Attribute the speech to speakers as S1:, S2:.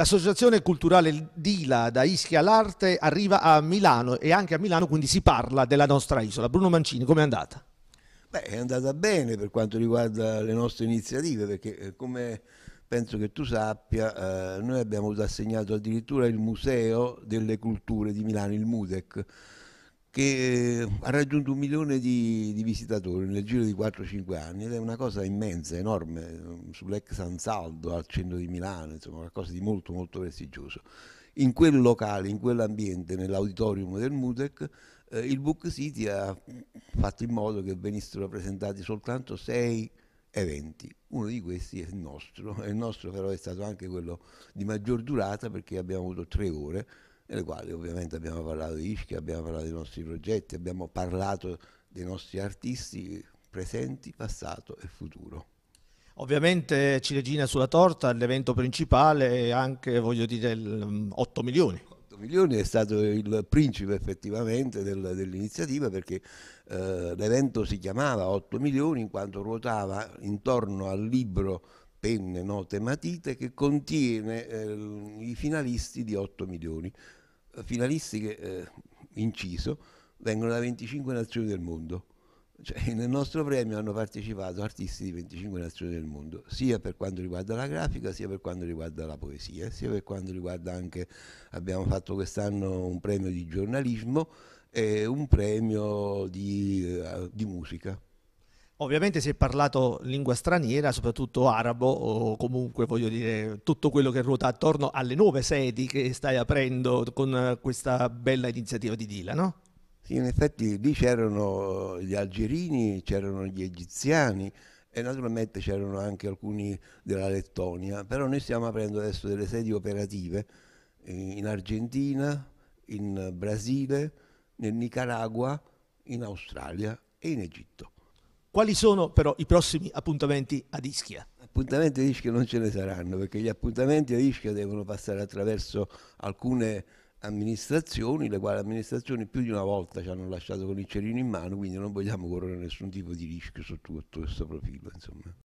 S1: L'associazione culturale Dila da Ischia all'Arte arriva a Milano e anche a Milano quindi si parla della nostra isola. Bruno Mancini, com'è andata?
S2: Beh, è andata bene per quanto riguarda le nostre iniziative perché eh, come penso che tu sappia, eh, noi abbiamo assegnato addirittura il Museo delle Culture di Milano, il MUDEC che ha raggiunto un milione di, di visitatori nel giro di 4-5 anni ed è una cosa immensa, enorme, sull'ex San Saldo al centro di Milano, insomma qualcosa di molto molto prestigioso. In quel locale, in quell'ambiente, nell'auditorium del Mutec, eh, il Book City ha fatto in modo che venissero presentati soltanto sei eventi. Uno di questi è il nostro, il nostro però è stato anche quello di maggior durata perché abbiamo avuto tre ore, nelle quali ovviamente abbiamo parlato di Ischia, abbiamo parlato dei nostri progetti, abbiamo parlato dei nostri artisti presenti, passato e futuro.
S1: Ovviamente Ciregina sulla torta, l'evento principale è anche, voglio dire, 8 mm, milioni. 8 milioni è stato il principe effettivamente
S2: del, dell'iniziativa perché eh, l'evento si chiamava 8 milioni in quanto ruotava intorno al libro Penne, Note, Matite che contiene eh, i finalisti di 8 milioni finalistiche, eh, inciso, vengono da 25 nazioni del mondo. Cioè, nel nostro premio hanno partecipato artisti di 25 nazioni del mondo, sia per quanto riguarda la grafica, sia per quanto riguarda la poesia, sia per quanto riguarda anche, abbiamo fatto quest'anno un premio di giornalismo e un premio di, eh, di musica.
S1: Ovviamente si è parlato lingua straniera, soprattutto arabo o comunque voglio dire tutto quello che ruota attorno alle nuove sedi che stai aprendo con questa bella iniziativa di Dila, no?
S2: Sì, in effetti lì c'erano gli algerini, c'erano gli egiziani e naturalmente c'erano anche alcuni della Lettonia, però noi stiamo aprendo adesso delle sedi operative eh, in Argentina, in Brasile, nel Nicaragua, in Australia e in Egitto. Quali sono però i prossimi appuntamenti ad Ischia? Appuntamenti ad Ischia non ce ne saranno perché gli appuntamenti ad Ischia devono passare attraverso alcune amministrazioni, le quali amministrazioni più di una volta ci hanno lasciato con il cerino in mano, quindi non vogliamo correre nessun tipo di rischio sotto questo profilo. Insomma.